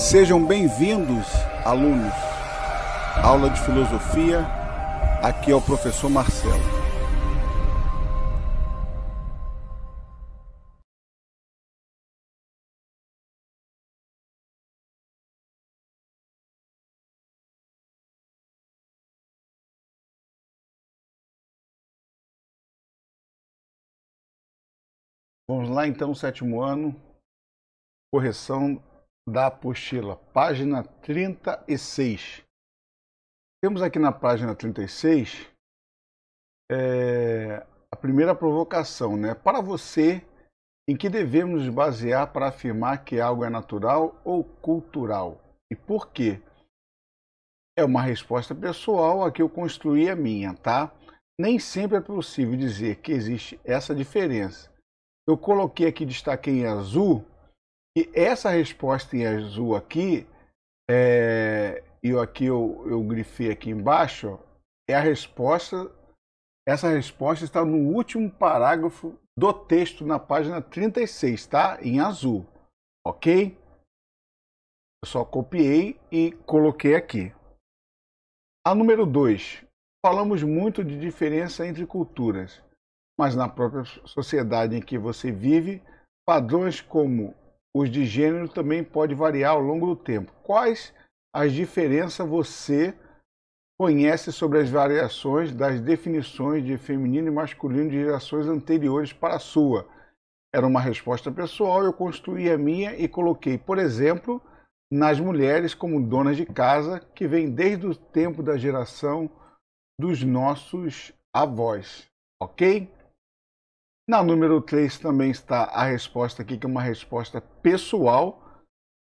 Sejam bem-vindos, alunos. Aula de filosofia. Aqui é o professor Marcelo. Vamos lá então, sétimo ano, correção da apostila, página 36. Temos aqui na página 36 é, a primeira provocação, né? Para você, em que devemos basear para afirmar que algo é natural ou cultural? E por quê? É uma resposta pessoal a que eu construí a minha, tá? Nem sempre é possível dizer que existe essa diferença. Eu coloquei aqui, destaquei em azul, e essa resposta em azul aqui, é, eu aqui eu, eu grifei aqui embaixo, é a resposta. Essa resposta está no último parágrafo do texto na página 36, tá? Em azul, ok? Eu só copiei e coloquei aqui. A número 2. Falamos muito de diferença entre culturas, mas na própria sociedade em que você vive, padrões como os de gênero também pode variar ao longo do tempo. Quais as diferenças você conhece sobre as variações das definições de feminino e masculino de gerações anteriores para a sua? Era uma resposta pessoal, eu construí a minha e coloquei, por exemplo, nas mulheres como donas de casa, que vem desde o tempo da geração dos nossos avós, ok? Na número 3 também está a resposta aqui, que é uma resposta pessoal,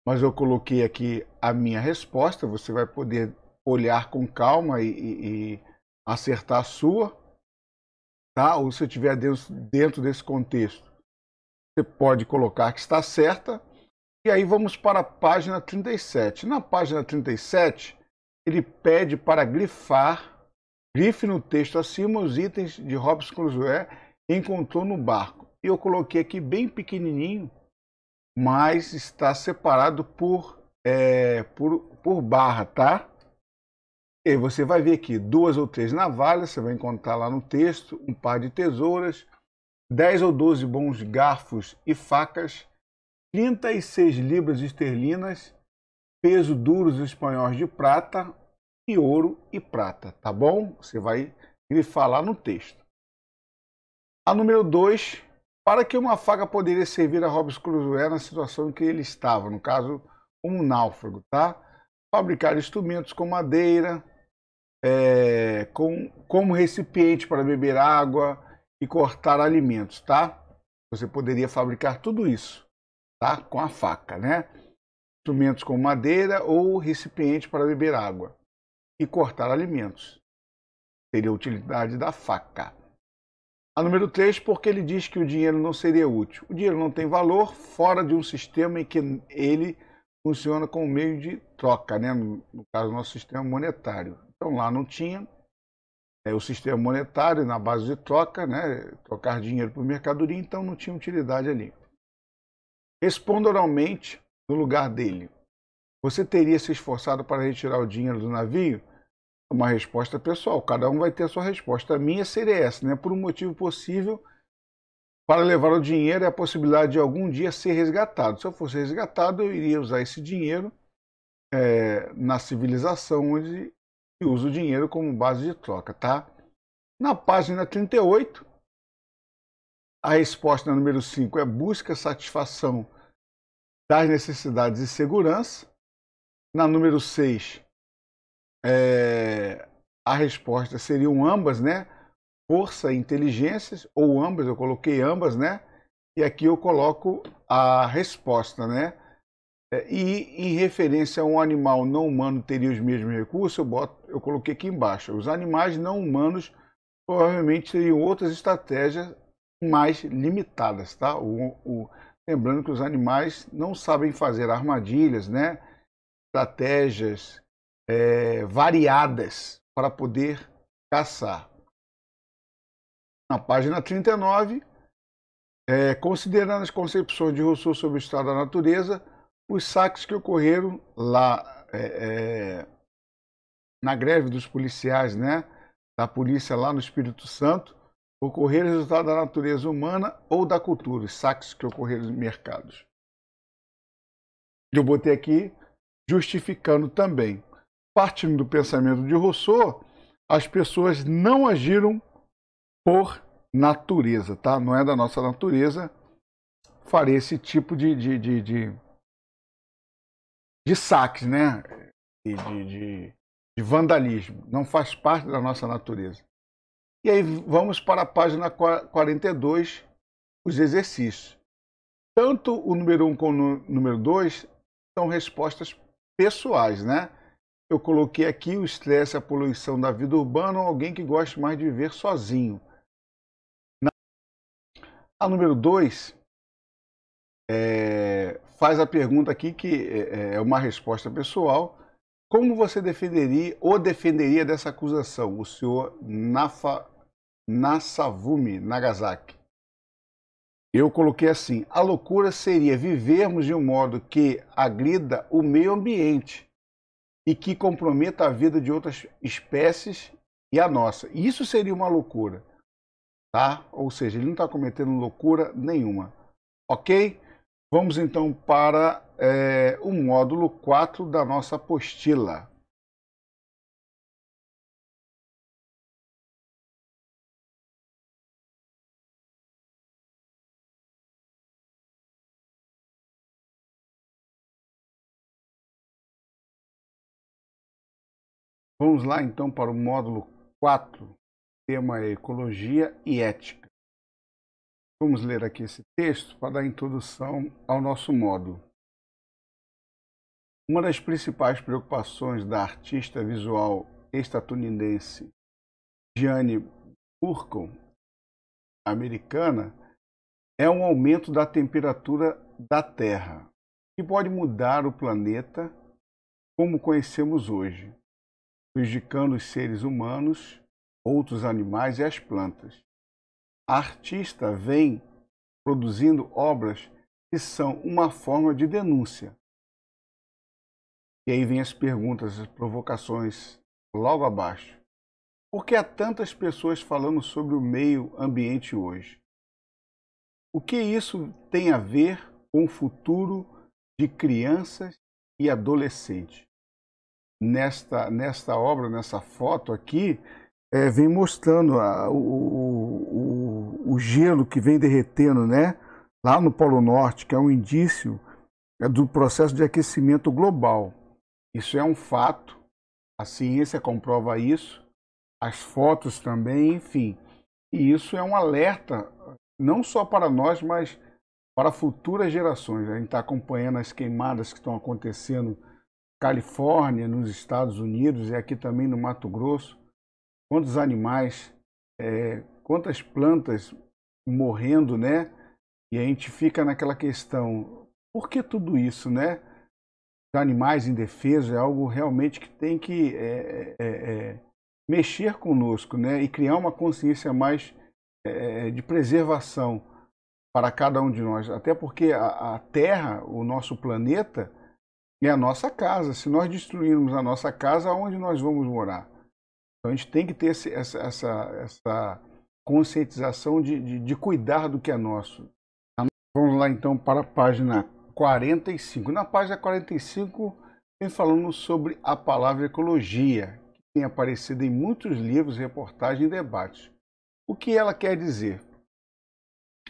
mas eu coloquei aqui a minha resposta. Você vai poder olhar com calma e, e, e acertar a sua, tá? Ou se eu estiver dentro, dentro desse contexto, você pode colocar que está certa. E aí vamos para a página 37. Na página 37, ele pede para grifar, grife no texto acima os itens de Robson Crusoe encontrou no barco. e Eu coloquei aqui bem pequenininho, mas está separado por, é, por, por barra, tá? E você vai ver aqui duas ou três navalhas, você vai encontrar lá no texto, um par de tesouras, 10 ou 12 bons garfos e facas, 36 libras esterlinas, peso duros espanhóis de prata e ouro e prata, tá bom? Você vai me falar no texto. A número 2, para que uma faca poderia servir a Robson Crusoe na situação em que ele estava, no caso, um náufrago, tá? Fabricar instrumentos com madeira, é, com, como recipiente para beber água e cortar alimentos, tá? Você poderia fabricar tudo isso, tá? Com a faca, né? Instrumentos com madeira ou recipiente para beber água e cortar alimentos. Seria a utilidade da faca. A número 3, porque ele diz que o dinheiro não seria útil. O dinheiro não tem valor fora de um sistema em que ele funciona como meio de troca, né? no, caso do nosso sistema monetário. Então lá não tinha né? o sistema monetário na base de troca, né? trocar dinheiro por mercadoria, então não tinha utilidade ali. Respondo oralmente no lugar dele. Você teria se esforçado para retirar o dinheiro do navio? uma resposta pessoal. Cada um vai ter a sua resposta. A minha seria essa, né? Por um motivo possível, para levar o dinheiro é a possibilidade de algum dia ser resgatado. Se eu fosse resgatado, eu iria usar esse dinheiro é, na civilização onde eu uso o dinheiro como base de troca, tá? Na página 38, a resposta número 5 é busca satisfação das necessidades e segurança. Na número 6, é, a resposta seriam ambas, né? Força e inteligências, ou ambas, eu coloquei ambas, né? E aqui eu coloco a resposta, né? É, e em referência a um animal não humano teria os mesmos recursos, eu, boto, eu coloquei aqui embaixo. Os animais não humanos provavelmente teriam outras estratégias mais limitadas, tá? O, o, lembrando que os animais não sabem fazer armadilhas, né? Estratégias é, variadas para poder caçar. Na página 39, é, considerando as concepções de Rousseau sobre o estado da natureza, os saques que ocorreram lá é, é na greve dos policiais, né, da polícia lá no Espírito Santo, ocorreram resultado da natureza humana ou da cultura, os saques que ocorreram nos mercados. Eu botei aqui justificando também partindo do pensamento de Rousseau, as pessoas não agiram por natureza, tá? Não é da nossa natureza fazer esse tipo de, de, de, de, de saques, né? De, de, de vandalismo. Não faz parte da nossa natureza. E aí vamos para a página 42, os exercícios. Tanto o número 1 um como o número 2 são respostas pessoais, né? Eu coloquei aqui o estresse, a poluição da vida urbana, alguém que gosta mais de viver sozinho. A número 2 é, faz a pergunta aqui, que é, é, é uma resposta pessoal. Como você defenderia ou defenderia dessa acusação, o senhor Nafa, Nassavumi Nagasaki? Eu coloquei assim: a loucura seria vivermos de um modo que agrida o meio ambiente e que comprometa a vida de outras espécies e a nossa. Isso seria uma loucura, tá? Ou seja, ele não está cometendo loucura nenhuma, ok? Vamos então para é, o módulo 4 da nossa apostila. Vamos lá então para o módulo 4, tema Ecologia e Ética. Vamos ler aqui esse texto para dar introdução ao nosso módulo. Uma das principais preocupações da artista visual estadunidense Jeanne Burkon, americana, é um aumento da temperatura da Terra, que pode mudar o planeta como conhecemos hoje prejudicando os seres humanos, outros animais e as plantas. A artista vem produzindo obras que são uma forma de denúncia. E aí vem as perguntas, as provocações logo abaixo. Por que há tantas pessoas falando sobre o meio ambiente hoje? O que isso tem a ver com o futuro de crianças e adolescentes? nesta, nesta obra, nessa foto aqui, é, vem mostrando a, o, o, o, gelo que vem derretendo né? lá no Polo Norte, que é um indício é, do processo de aquecimento global. Isso é um fato, a ciência comprova isso, as fotos também, enfim. E isso é um alerta, não só para nós, mas para futuras gerações. A gente está acompanhando as queimadas que estão acontecendo Califórnia, nos Estados Unidos e aqui também no Mato Grosso, quantos animais, é, quantas plantas morrendo, né? E a gente fica naquela questão, por que tudo isso, né? Animais indefesos é algo realmente que tem que é, é, é mexer conosco, né? E criar uma consciência mais é, é, de preservação para cada um de nós. Até porque a, a Terra, o nosso planeta, é a nossa casa. Se nós destruirmos a nossa casa, aonde nós vamos morar? Então a gente tem que ter esse, essa, essa, essa, conscientização de, de, de, cuidar do que é nosso. Vamos lá então para a página 45. Na página 45 vem falando sobre a palavra ecologia, que tem aparecido em muitos livros, reportagens e debates. O que ela quer dizer?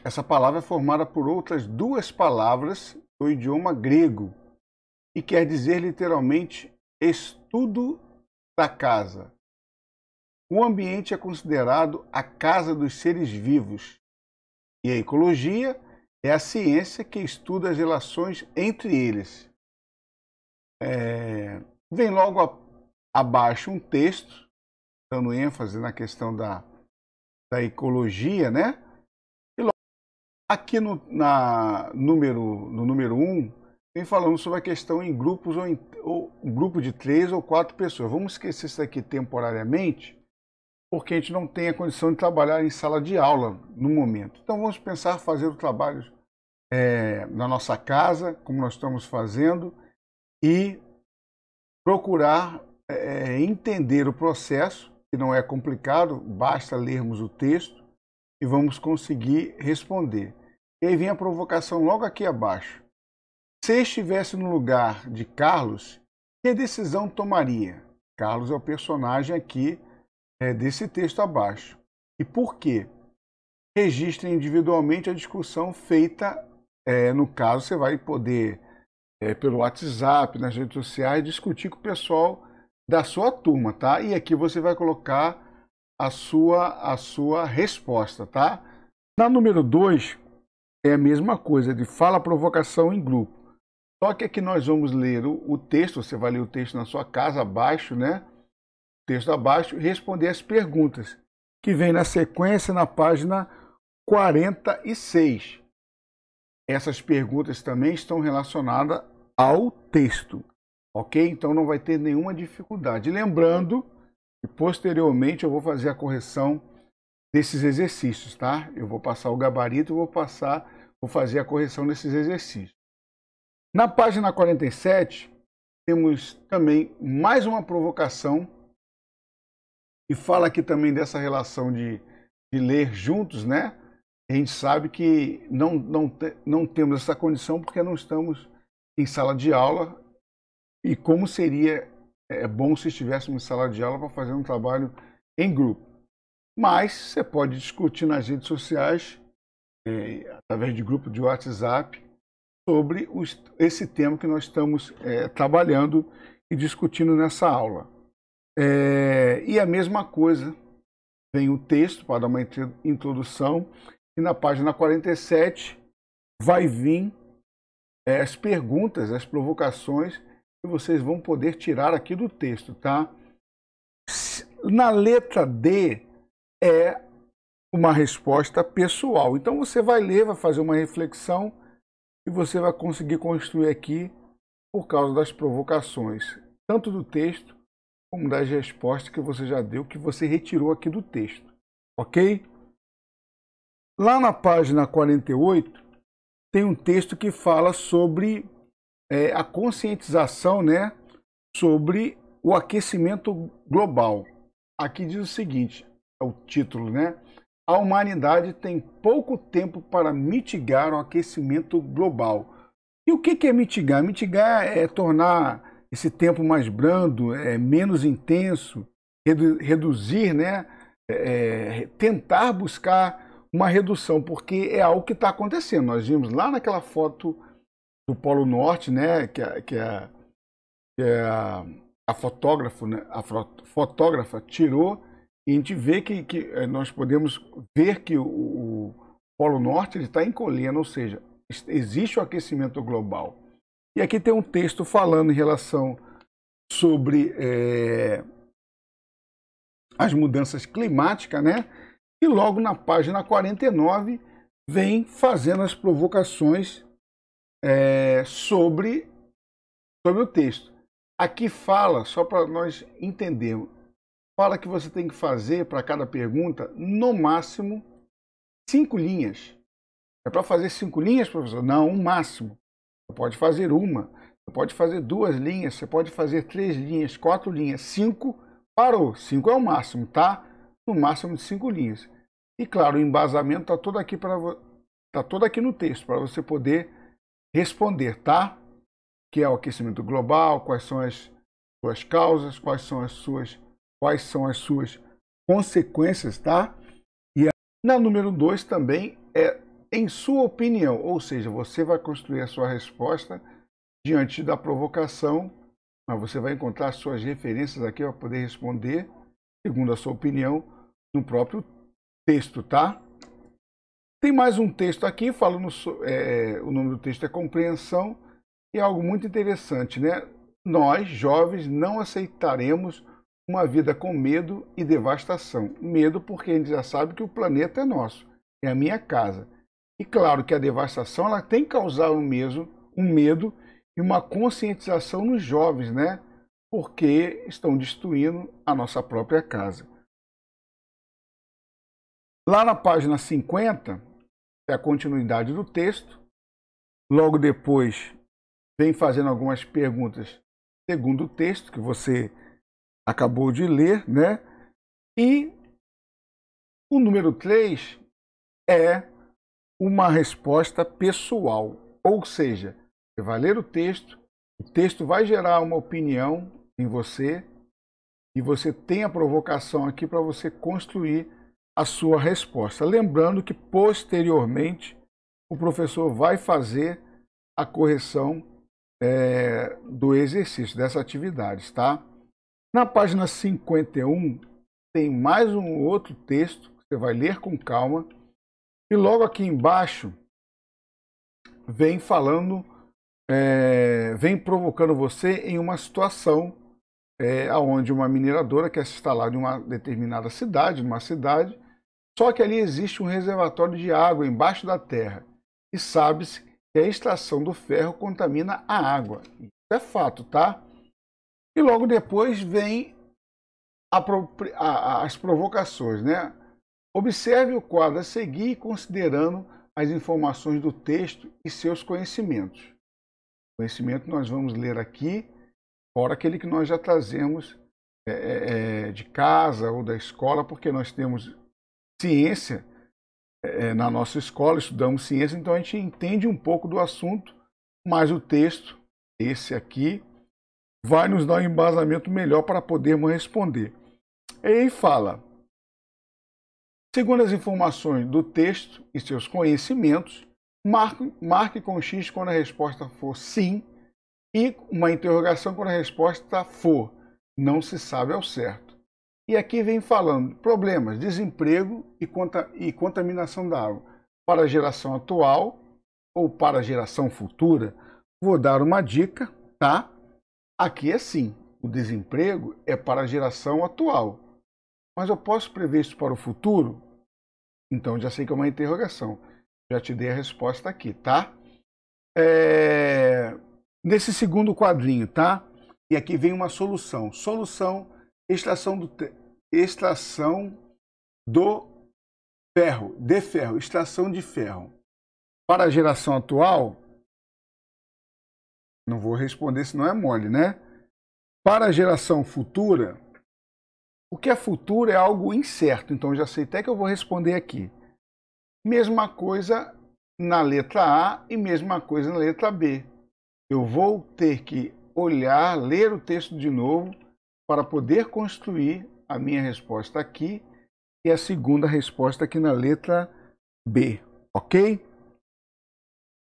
Essa palavra é formada por outras duas palavras do idioma grego, e quer dizer literalmente estudo da casa. O ambiente é considerado a casa dos seres vivos e a ecologia é a ciência que estuda as relações entre eles. É... Vem logo a... abaixo um texto, dando ênfase na questão da, da ecologia, né? E logo aqui no, na, número, no número 1, um, vem falando sobre a questão em grupos ou, em, ou um grupo de três ou quatro pessoas. Vamos esquecer isso aqui temporariamente, porque a gente não tem a condição de trabalhar em sala de aula no momento. Então vamos pensar fazer o trabalho é, na nossa casa, como nós estamos fazendo, e procurar é, entender o processo, que não é complicado, basta lermos o texto e vamos conseguir responder. E aí vem a provocação logo aqui abaixo. Se estivesse no lugar de Carlos, que decisão tomaria? Carlos é o personagem aqui é, desse texto abaixo. E por quê? Registre individualmente a discussão feita. É, no caso, você vai poder, é, pelo WhatsApp, nas redes sociais, discutir com o pessoal da sua turma, tá? E aqui você vai colocar a sua, a sua resposta, tá? Na número 2, é a mesma coisa, de fala provocação em grupo. Só que aqui nós vamos ler o, o texto, você vai ler o texto na sua casa, abaixo, né? Texto abaixo, e responder as perguntas, que vem na sequência na página 46. Essas perguntas também estão relacionadas ao texto, ok? Então não vai ter nenhuma dificuldade. Lembrando que posteriormente eu vou fazer a correção desses exercícios, tá? Eu vou passar o gabarito e vou passar, vou fazer a correção desses exercícios. Na página 47, temos também mais uma provocação e fala aqui também dessa relação de, de ler juntos, né? A gente sabe que não, não, não temos essa condição porque não estamos em sala de aula e como seria é, é bom se estivéssemos em sala de aula para fazer um trabalho em grupo. Mas você pode discutir nas redes sociais, é, através de grupo de WhatsApp, sobre os, esse tema que nós estamos é, trabalhando e discutindo nessa aula. É, e a mesma coisa, vem o texto para dar uma introdução, e na página 47 vai vir é, as perguntas, as provocações que vocês vão poder tirar aqui do texto, tá? Na letra D é uma resposta pessoal. Então você vai ler, vai fazer uma reflexão e você vai conseguir construir aqui por causa das provocações, tanto do texto como das respostas que você já deu, que você retirou aqui do texto, ok? Lá na página 48 tem um texto que fala sobre é, a conscientização, né, sobre o aquecimento global. Aqui diz o seguinte, é o título, né? a humanidade tem pouco tempo para mitigar o aquecimento global. E o que é mitigar? Mitigar é tornar esse tempo mais brando, é menos intenso, redu reduzir, né? É, é tentar buscar uma redução, porque é algo que está acontecendo. Nós vimos lá naquela foto do Polo Norte, né? Que que que a, a, fotógrafo, né? a fotógrafa tirou e a gente vê que, que eh, nós podemos ver que o, o Polo Norte está encolhendo, ou seja, existe o aquecimento global. E aqui tem um texto falando em relação sobre é, as mudanças climáticas, né? E logo na página 49 vem fazendo as provocações é, sobre, sobre o texto. Aqui fala, só para nós entendermos, fala que você tem que fazer para cada pergunta, no máximo, cinco linhas. É para fazer cinco linhas, professor? Não, um máximo. Você pode fazer uma, você pode fazer duas linhas, você pode fazer três linhas, quatro linhas, cinco. Parou, cinco é o máximo, tá? No máximo de cinco linhas. E claro, o embasamento está todo aqui para tá todo aqui no texto para você poder responder, tá? Que é o aquecimento global, quais são as suas causas, quais são as suas quais são as suas consequências, tá? E na número 2 também é em sua opinião, ou seja, você vai construir a sua resposta diante da provocação, mas você vai encontrar suas referências aqui para poder responder, segundo a sua opinião, no próprio texto, tá? Tem mais um texto aqui, falando, é, o nome do texto é Compreensão, e é algo muito interessante, né? Nós, jovens, não aceitaremos uma vida com medo e devastação. Medo porque a gente já sabe que o planeta é nosso, é a minha casa. E claro que a devastação ela tem causado um, mesmo, um medo e uma conscientização nos jovens, né? Porque estão destruindo a nossa própria casa. Lá na página 50, é a continuidade do texto. Logo depois, vem fazendo algumas perguntas segundo o texto que você acabou de ler, né? E o número 3 é uma resposta pessoal, ou seja, você vai ler o texto, o texto vai gerar uma opinião em você e você tem a provocação aqui para você construir a sua resposta. Lembrando que posteriormente o professor vai fazer a correção é, do exercício, dessa atividade, tá? Na página 51 tem mais um outro texto que você vai ler com calma. E logo aqui embaixo vem falando, é, vem provocando você em uma situação é, onde uma mineradora quer se instalar em uma determinada cidade, numa cidade, só que ali existe um reservatório de água embaixo da terra. E sabe-se que a extração do ferro contamina a água. Isso é fato, tá? E logo depois vem a, a, as provocações, né? Observe o quadro a seguir considerando as informações do texto e seus conhecimentos. Conhecimento nós vamos ler aqui, fora aquele que nós já trazemos é, é, é de casa ou da escola, porque nós temos ciência é, é, na nossa escola, estudamos ciência, então a gente entende um pouco do assunto, mas o texto, esse aqui, vai nos dar um embasamento melhor para podermos responder. Ele fala, segundo as informações do texto e seus conhecimentos, marque, marque com X quando a resposta for sim e uma interrogação quando a resposta for não se sabe ao certo. E aqui vem falando problemas, desemprego e, conta, e contaminação da água para a geração atual ou para a geração futura. Vou dar uma dica, tá? Aqui é sim, o desemprego é para a geração atual. Mas eu posso prever isso para o futuro? Então já sei que é uma interrogação. Já te dei a resposta aqui, tá? É... Nesse segundo quadrinho, tá? E aqui vem uma solução. Solução, extração do, te... extração do ferro, de ferro, extração de ferro. Para a geração atual, não vou responder se não é mole, né? Para a geração futura, o que é futuro é algo incerto, então já sei até que eu vou responder aqui. Mesma coisa na letra A e mesma coisa na letra B. Eu vou ter que olhar, ler o texto de novo para poder construir a minha resposta aqui e a segunda resposta aqui na letra B, ok?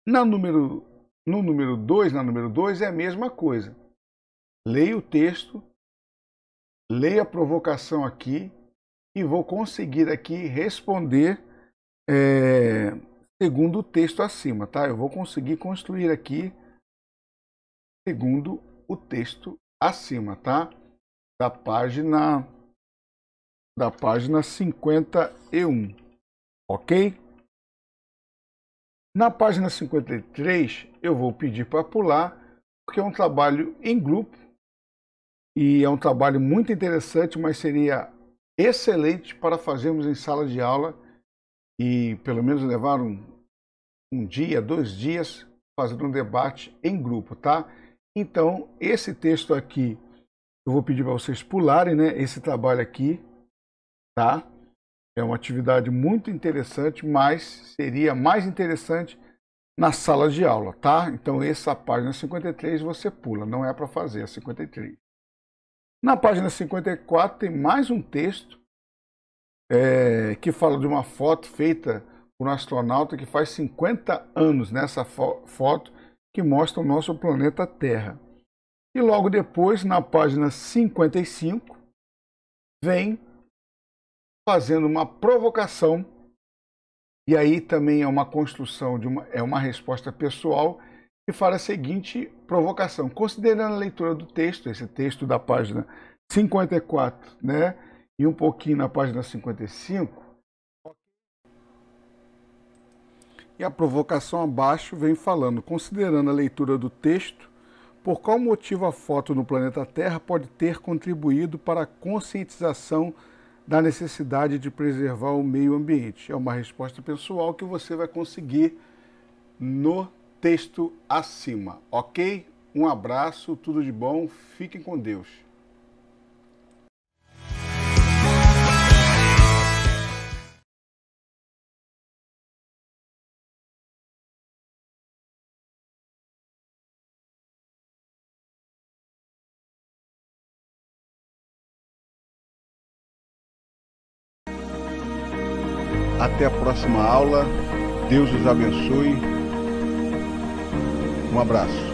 Na número no número 2, na número 2, é a mesma coisa. Leia o texto, leia a provocação aqui e vou conseguir aqui responder é, segundo o texto acima, tá? Eu vou conseguir construir aqui segundo o texto acima, tá? Da página da página 51, ok? Na página 53, eu vou pedir para pular, porque é um trabalho em grupo e é um trabalho muito interessante, mas seria excelente para fazermos em sala de aula e pelo menos levar um, um dia, dois dias fazendo um debate em grupo, tá? Então, esse texto aqui, eu vou pedir para vocês pularem, né? Esse trabalho aqui, tá? É uma atividade muito interessante, mas seria mais interessante nas salas de aula, tá? Então essa página 53 você pula, não é para fazer a 53. Na página 54 tem mais um texto é, que fala de uma foto feita por um astronauta que faz 50 anos nessa fo foto que mostra o nosso planeta Terra. E logo depois, na página 55, vem fazendo uma provocação, e aí também é uma construção, de uma, é uma resposta pessoal, que fala a seguinte provocação. Considerando a leitura do texto, esse texto da página 54, né? E um pouquinho na página 55. E a provocação abaixo vem falando, considerando a leitura do texto, por qual motivo a foto no planeta Terra pode ter contribuído para a conscientização da necessidade de preservar o meio ambiente. É uma resposta pessoal que você vai conseguir no texto acima, ok? Um abraço, tudo de bom, fiquem com Deus. Até a próxima aula. Deus os abençoe. Um abraço.